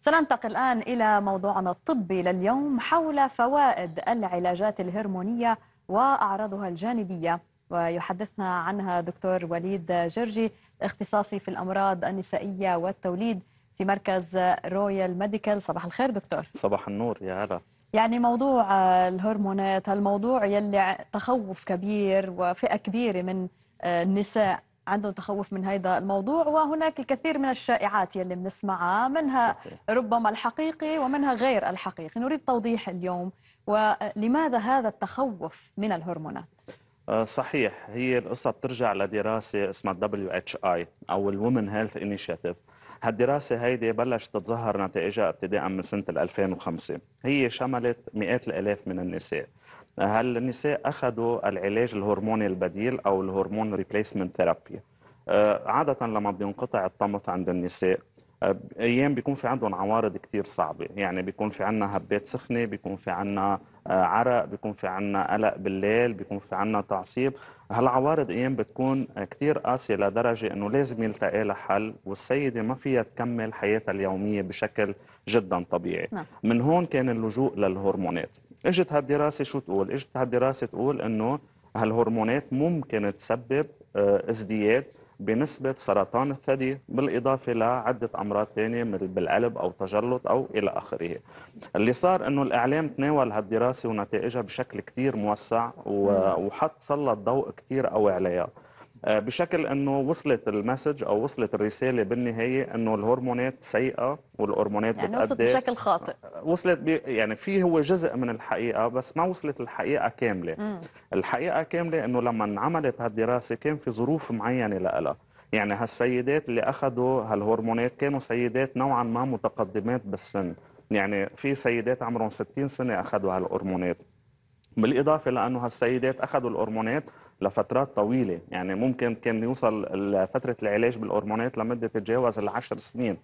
سننتقل الآن إلى موضوعنا الطبي لليوم حول فوائد العلاجات الهرمونية وأعراضها الجانبية ويحدثنا عنها دكتور وليد جرجي اختصاصي في الأمراض النسائية والتوليد في مركز رويال ميديكال صباح الخير دكتور صباح النور يا هلا يعني موضوع الهرمونات هالموضوع يلي تخوف كبير وفئة كبيرة من النساء عندهم تخوف من هذا الموضوع وهناك الكثير من الشائعات يلي بنسمعها منها ربما الحقيقي ومنها غير الحقيقي نريد توضيح اليوم ولماذا هذا التخوف من الهرمونات آه، صحيح هي القصة بترجع لدراسة اسمها اتش اي أو الومن هيلث انيشيتيف هالدراسة هيدي بلشت تتظهر نتائجها ابتداء من سنة 2005 هي شملت مئات الآلاف من النساء هل النساء اخذوا العلاج الهرموني البديل او الهرمون ريبليسمنت ثيرابي آه، عاده لما بينقطع الطمث عند النساء آه، ايام بيكون في عندهم عوارض كثير صعبه يعني بيكون في عندنا هبات سخنه بيكون في عندنا آه، عرق بيكون في عندنا قلق بالليل بيكون في عندنا تعصيب هالعوارض ايام بتكون كثير قاسيه لدرجه انه لازم يلتقى لها حل والسيده ما فيها تكمل حياتها اليوميه بشكل جدا طبيعي نعم. من هون كان اللجوء للهرمونات اجت هالدراسه شو تقول؟ اجت هالدراسه تقول انه هالهرمونات ممكن تسبب آه، ازدياد بنسبة سرطان الثدي بالإضافة لعدة أمراض ثانية مثل بالقلب أو تجلط أو إلى آخره اللي صار أنه الإعلام تناول هالدراسة ونتائجها بشكل كتير موسع وحط سلط ضوء كتير قوي عليها آه، بشكل انه وصلت المسج او وصلت الرساله بالنهايه انه الهرمونات سيئه والهرمونات يعني وصلت بشكل خاطئ آه، وصلت يعني في هو جزء من الحقيقه بس ما وصلت الحقيقه كامله مم. الحقيقه كامله انه لما انعملت هالدراسه كان في ظروف معينه لها يعني هالسيدات اللي اخذوا هالهرمونات كانوا سيدات نوعا ما متقدمات بالسن يعني في سيدات عمرهم 60 سنه اخذوا هالهرمونات بالاضافه لانه هالسيدات اخذوا الهرمونات لفترات طويله يعني ممكن كان يوصل فتره العلاج بالهرمونات لمده تتجاوز العشر سنين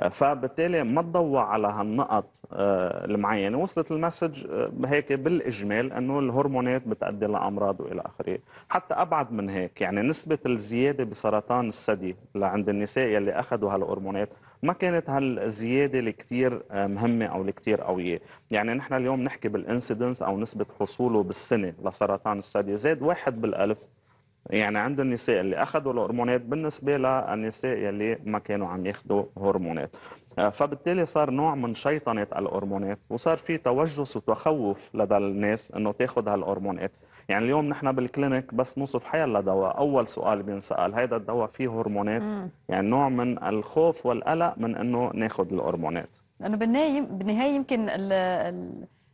آه، فبالتالي ما تضوى على هالنقط آه، المعينه وصلت المسج آه، هيك بالاجمال انه الهرمونات بتأدي لامراض والى اخره حتى ابعد من هيك يعني نسبه الزياده بسرطان الثدي عند النساء اللي اخذوا هالهرمونات ما كانت هالزياده اللي كثير آه، مهمه او اللي كثير قويه، يعني نحن اليوم نحكي بالانسيدنس او نسبه حصوله بالسنه لسرطان الثدي زاد واحد بالالف يعني عند النساء اللي اخذوا الهرمونات بالنسبه للنساء اللي ما كانوا عم ياخذوا هرمونات آه، فبالتالي صار نوع من شيطنه الهرمونات وصار في توجس وتخوف لدى الناس انه تاخذ هالهرمونات يعني اليوم نحن بالكلينيك بس نوصف حيلا دواء اول سؤال بينسال هذا الدواء فيه هرمونات مم. يعني نوع من الخوف والقلق من انه ناخذ الهرمونات لانه بالنهايه بالنهايه يمكن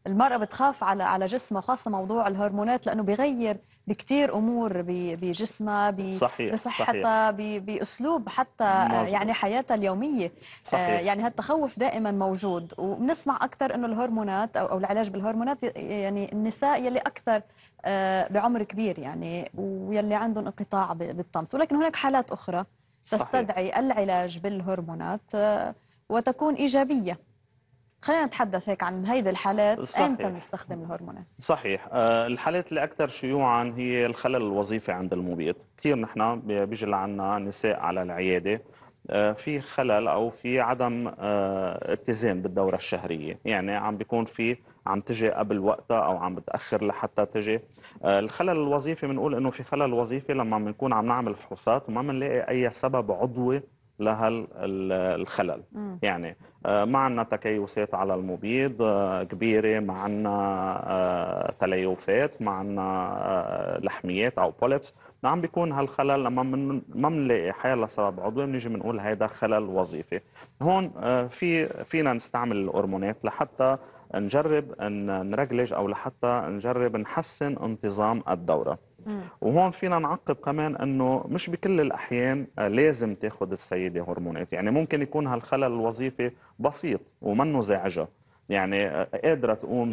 المرأة بتخاف على على جسمها خاصة موضوع الهرمونات لأنه بغير بكثير أمور بجسمها بصحتها بأسلوب حتى مزبوط. يعني حياتها اليومية آه، صحيح. يعني هالتخوف دائما موجود وبنسمع أكثر أنه الهرمونات أو, أو العلاج بالهرمونات يعني النساء يلي أكثر آه، بعمر كبير يعني ويلي عندهم انقطاع بالطمث ولكن هناك حالات أخرى تستدعي صحيح. العلاج بالهرمونات آه، وتكون إيجابية خلينا نتحدث هيك عن هيدي الحالات امتى بنستخدم الهرمونات صحيح آه، الحالات اللي اكثر شيوعا هي الخلل الوظيفي عند المبيض كثير نحن بيجي لعنا نساء على العياده آه، في خلل او في عدم آه، اتزان بالدوره الشهريه يعني عم بيكون في عم تجي قبل وقتها او عم بتاخر لحتى تجي الخلل الوظيفي بنقول انه في خلل وظيفي لما بنكون عم نعمل فحوصات وما بنلاقي اي سبب عضوي لهالخلل مم. يعني آه، ما عندنا تكيسات على المبيض آه، كبيره ما عندنا آه، تليفات ما عندنا لحميات او بوليبس نعم بيكون هالخلل لما من ما بنلاقي حال لسبب عضوي بنيجي بنقول هيدا خلل وظيفي هون في فينا نستعمل الهرمونات لحتى نجرب نرجلج او لحتى نجرب نحسن انتظام الدوره وهون فينا نعقب كمان انه مش بكل الاحيان آه, لازم تاخذ السيده هرمونات يعني ممكن يكون هالخلل الوظيفي بسيط ومنه زعجه يعني آه, قادرة تقوم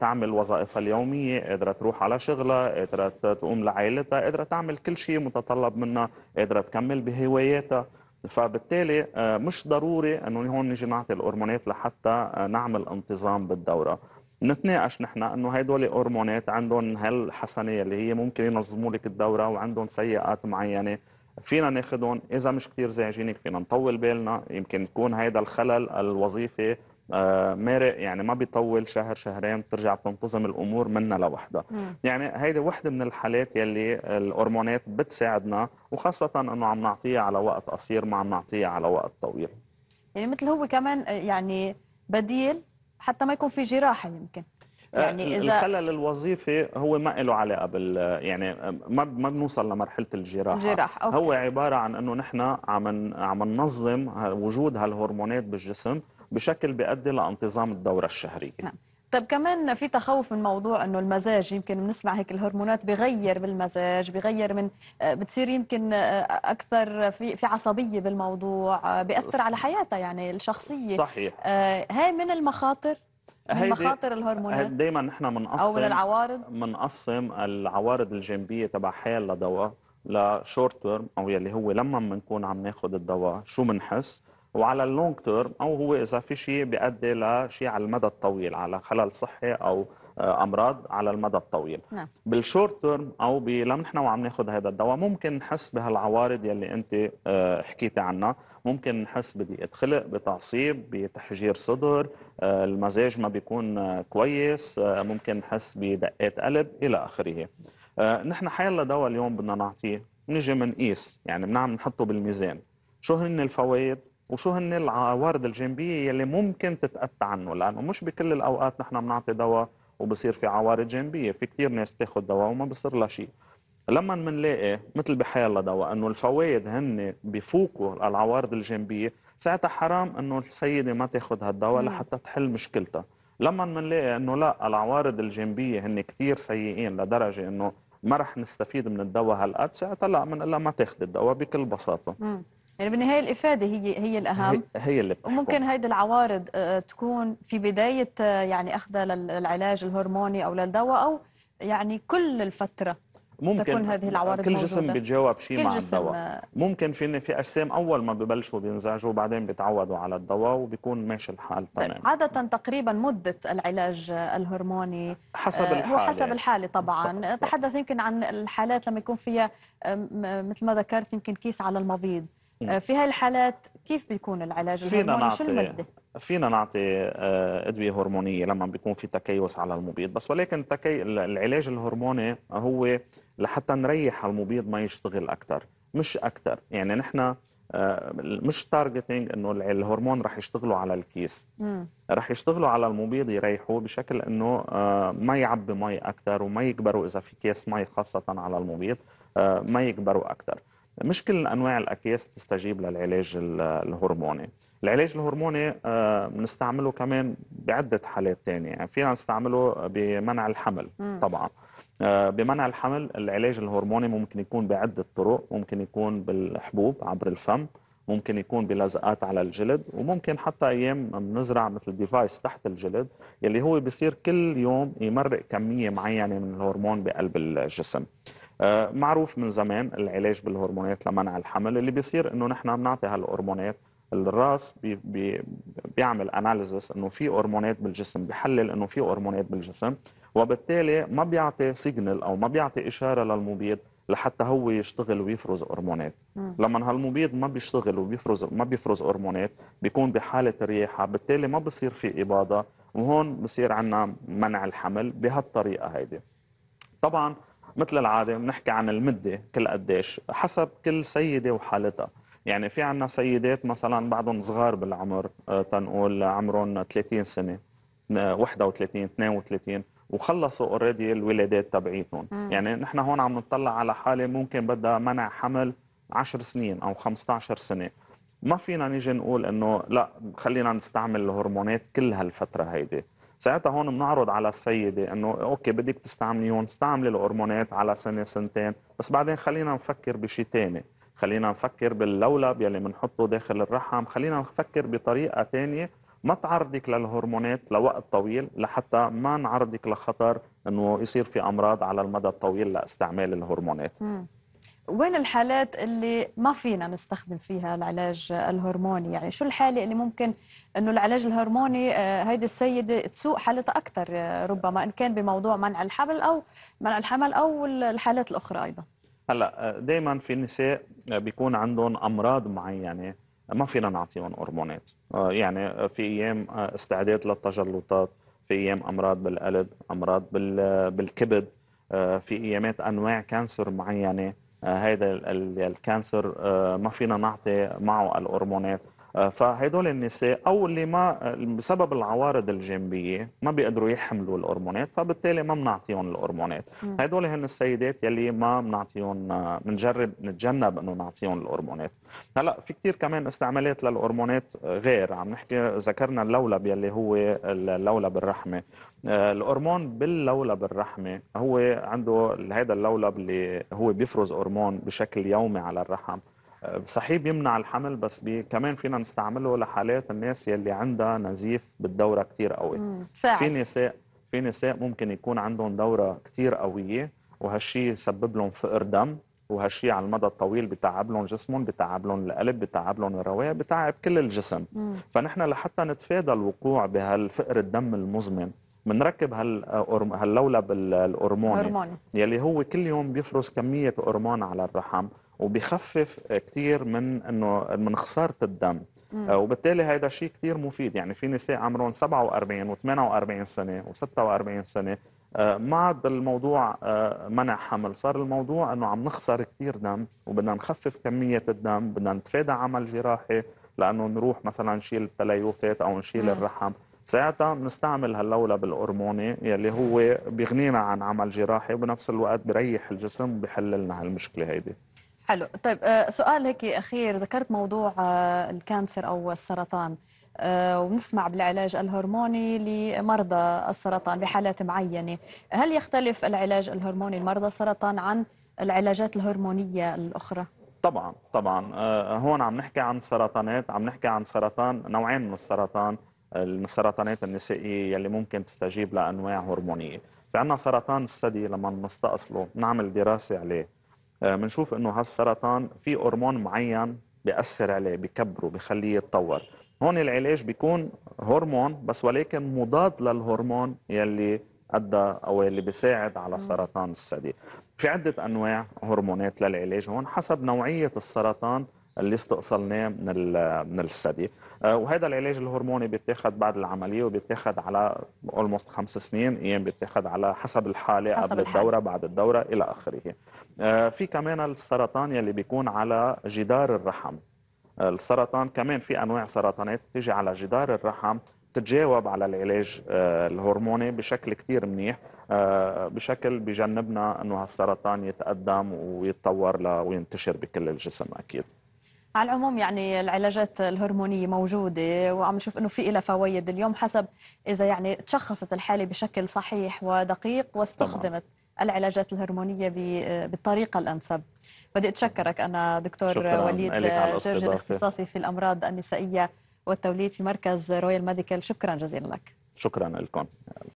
تعمل وظائفها اليومية قادرة تروح على شغلها قادرة تقوم لعائلتها قادرة تعمل كل شيء متطلب منها قادرة تكمل بهواياتها فبالتالي آه, مش ضروري انه هون نيجي نعطي الهرمونات لحتى نعمل انتظام بالدوره نتناقش نحن انه هدول هرمونات عندهم هالحسنيه اللي هي ممكن ينظموا لك الدوره وعندهم سيئات معينه فينا ناخذهم اذا مش كثير زعجينك فينا نطول بالنا يمكن يكون هذا الخلل الوظيفي آه، مارق يعني ما بيطول شهر شهرين بترجع بتنتظم الامور منا لوحدها يعني هيدي وحده من الحالات يلي الهرمونات بتساعدنا وخاصه انه عم نعطيها على وقت قصير ما عم نعطيها على وقت طويل يعني مثل هو كمان آه، يعني بديل حتى ما يكون في جراحه يمكن آه، يعني إذا الخلل الوظيفي هو ما له علاقه بال يعني ما ما بنوصل لمرحله الجراحه الجراح. أوكي. هو عباره عن انه نحن عم عم ننظم وجود هالهرمونات بالجسم بشكل بيؤدي لانتظام الدوره الشهريه نعم. طب كمان في تخوف من موضوع انه المزاج يمكن بنسمع هيك الهرمونات بغير بالمزاج بغير من آه، بتصير يمكن آه، اكثر في في عصبيه بالموضوع آه، بياثر على حياتها يعني الشخصيه صحيح هاي من المخاطر من مخاطر الهرمونات دائما نحن بنقسم او من العوارض بنقسم العوارض الجانبيه تبع حال لدواء لشورت تيرم او يلي هو لما بنكون عم ناخذ الدواء شو بنحس وعلى اللونج تيرم او هو اذا في شيء بيؤدي لشيء على المدى الطويل على خلل صحي او آه، امراض على المدى الطويل نعم. بالشورت تيرم او لما نحن وعم ناخذ هذا الدواء ممكن نحس بهالعوارض يلي انت آه، حكيتي عنها ممكن نحس بضيقه خلق بتعصيب بتحجير صدر آه، المزاج ما بيكون كويس ممكن نحس بدقات قلب الى اخره نحن حيلا دواء اليوم بدنا نعطيه من بنقيس يعني بنعمل نحطه بالميزان شو هن الفوائد وشو هن العوارض الجانبيه يلي ممكن تتاتى عنه لانه مش بكل الاوقات نحن بنعطي دواء وبصير في عوارض جانبيه في كثير ناس بتاخذ دواء وما بصير لها شيء لما بنلاقي مثل بحي الله دواء انه الفوائد هن بفوقوا العوارض الجانبيه ساعتها حرام انه السيده ما تاخذ هالدواء لحتى تحل مشكلتها لما بنلاقي انه لا العوارض الجانبيه هن كثير سيئين لدرجه انه ما رح نستفيد من الدواء هالقد ساعتها لا من الا ما تاخذ الدواء بكل بساطه يعني بالنهايه الافاده هي هي الاهم هي اللي بتحكم. وممكن هيدي العوارض آه، تكون في بدايه آه، يعني اخذها للعلاج الهرموني او للدواء او يعني كل الفتره ممكن تكون هذه العوارض كل موجودة. جسم بيتجاوب شيء مع الدواء آه. ممكن في في اجسام اول ما ببلشوا بينزعجوا وبعدين بيتعودوا على الدواء وبيكون ماشي الحال طيب، تمام عاده تقريبا مده العلاج الهرموني حسب الحاله هو حسب الحاله طبعا تحدث يمكن عن الحالات لما يكون فيها مثل ما ذكرت يمكن كيس على المبيض آه، في هاي الحالات كيف بيكون العلاج فينا نعطي شو المده؟ فينا نعطي آه، ادويه هرمونيه لما بيكون في تكيس على المبيض بس ولكن التكي... العلاج الهرموني هو لحتى نريح المبيض ما يشتغل اكثر مش اكثر يعني نحن آه، مش تارجتنج انه الهرمون رح يشتغلوا على الكيس رح يشتغلوا على المبيض يريحوه بشكل انه ما يعبي مي اكثر وما يكبروا اذا في كيس مي خاصه على المبيض ما يكبروا اكثر مش كل انواع الاكياس بتستجيب للعلاج الهرموني العلاج الهرموني آه، بنستعمله كمان بعده حالات ثانيه يعني فينا نستعمله بمنع الحمل طبعا آه، بمنع الحمل العلاج الهرموني ممكن يكون بعده طرق ممكن يكون بالحبوب عبر الفم ممكن يكون بلزقات على الجلد وممكن حتى ايام بنزرع مثل ديفايس تحت الجلد يلي هو بيصير كل يوم يمرق كميه معينه من الهرمون بقلب الجسم آه، معروف من زمان العلاج بالهرمونات لمنع الحمل اللي بيصير انه نحن بنعطي هالهرمونات الراس بي بي بيعمل اناليزس انه في هرمونات بالجسم بحلل انه في هرمونات بالجسم وبالتالي ما بيعطي سيجنال او ما بيعطي اشاره للمبيض لحتى هو يشتغل ويفرز هرمونات لما هالمبيض ما بيشتغل وبيفرز ما بيفرز هرمونات بيكون بحاله رياحه بالتالي ما بصير في اباضه وهون بصير عندنا منع الحمل بهالطريقه هيدي طبعا مثل العاده بنحكي عن المده كل قديش حسب كل سيده وحالتها يعني في عنا سيدات مثلا بعضهم صغار بالعمر آه، تنقول عمرهم 30 سنه 31 32 وخلصوا اوريدي الولادات تبعيتهم يعني نحن هون عم نطلع على حاله ممكن بدها منع حمل 10 سنين او 15 سنه ما فينا نيجي نقول انه لا خلينا نستعمل الهرمونات كل هالفتره هيدي ساعتها هون بنعرض على السيده انه اوكي بدك تستعمليهم استعملي الهرمونات على سنه سنتين بس بعدين خلينا نفكر بشيء ثاني خلينا نفكر باللولب يلي بنحطه داخل الرحم خلينا نفكر بطريقه ثانيه ما تعرضك للهرمونات لوقت طويل لحتى ما نعرضك لخطر انه يصير في امراض على المدى الطويل لاستعمال الهرمونات وين الحالات اللي ما فينا نستخدم فيها العلاج الهرموني يعني شو الحالة اللي ممكن أنه العلاج الهرموني آه، هيدي السيدة تسوء حالتها أكثر آه، ربما إن كان بموضوع منع الحمل أو منع الحمل أو الحالات الأخرى أيضا هلا آه، دائما في النساء بيكون عندهم امراض معينه يعني ما فينا نعطيهم هرمونات يعني في ايام استعداد للتجلطات في ايام امراض بالقلب امراض بالكبد في ايامات انواع كانسر معينه هذا آه، الكانسر آه، ما فينا نعطي معه الهرمونات آه، فهدول النساء او اللي ما بسبب العوارض الجانبيه ما بيقدروا يحملوا الهرمونات فبالتالي ما بنعطيهم الهرمونات هدول هن السيدات يلي ما بنعطيهم آه، بنجرب نتجنب انه نعطيهم الهرمونات هلا في كثير كمان استعمالات للهرمونات آه، غير عم نحكي ذكرنا اللولب يلي هو اللولب الرحمي الهرمون باللولب الرحمي هو عنده هذا اللولب اللي هو بيفرز هرمون بشكل يومي على الرحم صحيح بيمنع الحمل بس بي كمان فينا نستعمله لحالات الناس يلي عندها نزيف بالدوره كثير قوي في نساء في نساء ممكن يكون عندهم دوره كثير قويه وهالشيء يسبب لهم فقر دم وهالشيء على المدى الطويل بتعب لهم جسمهم بتعب لهم القلب بتعب لهم الرواية بتعب كل الجسم مم. فنحن لحتى نتفادى الوقوع بهالفقر الدم المزمن بنركب هاللولب الهرموني يلي هو كل يوم بيفرز كمية هرمون على الرحم وبيخفف كثير من انه من خساره الدم آه، وبالتالي هذا شيء كثير مفيد يعني في نساء عمرهم 47 و48 سنه و46 سنه آه، ما عاد الموضوع آه، منع حمل صار الموضوع انه عم نخسر كثير دم وبدنا نخفف كميه الدم بدنا نتفادى عمل جراحي لانه نروح مثلا نشيل التليفات او نشيل مم. الرحم ساعتها بنستعمل هاللولب الهرموني يلي هو بيغنينا عن عمل جراحي وبنفس الوقت بيريح الجسم وبحل لنا هالمشكله هيدي حلو طيب آه، سؤال هيك اخير ذكرت موضوع آه، الكانسر او السرطان آه، ونسمع بالعلاج الهرموني لمرضى السرطان بحالات معينه هل يختلف العلاج الهرموني لمرضى السرطان عن العلاجات الهرمونيه الاخرى طبعا طبعا هون عم نحكي عن سرطانات عم نحكي عن سرطان نوعين من السرطان السرطانات النسائيه يلي ممكن تستجيب لانواع هرمونيه في عندنا سرطان الثدي لما نستأصله نعمل دراسه عليه بنشوف آه، انه هالسرطان في هرمون معين بياثر عليه بكبره بخليه يتطور هون العلاج بيكون هرمون بس ولكن مضاد للهرمون يلي ادى او يلي بيساعد على سرطان الثدي في عده انواع هرمونات للعلاج هون حسب نوعيه السرطان اللي استئصلناه من من الثدي آه، وهذا العلاج الهرموني بيتاخذ بعد العمليه وبيتاخذ على اولموست خمس سنين ايام يعني بيتاخذ على حسب الحاله حسب قبل الحالة. الدوره بعد الدوره الى اخره آه، في كمان السرطان يلي بيكون على جدار الرحم آه، السرطان كمان في انواع سرطانات بتيجي على جدار الرحم تتجاوب على العلاج الهرموني بشكل كتير منيح بشكل بجنبنا انه هالسرطان يتقدم ويتطور وينتشر بكل الجسم اكيد على العموم يعني العلاجات الهرمونية موجودة وعم نشوف انه في لها فوائد اليوم حسب اذا يعني تشخصت الحالة بشكل صحيح ودقيق واستخدمت طبعا. العلاجات الهرمونية بالطريقة الانسب. بدي اتشكرك انا دكتور وليد جرجي الاختصاصي في الامراض النسائية والتوليد في مركز رويال ميديكال شكرا جزيلا لك. شكرا لكم.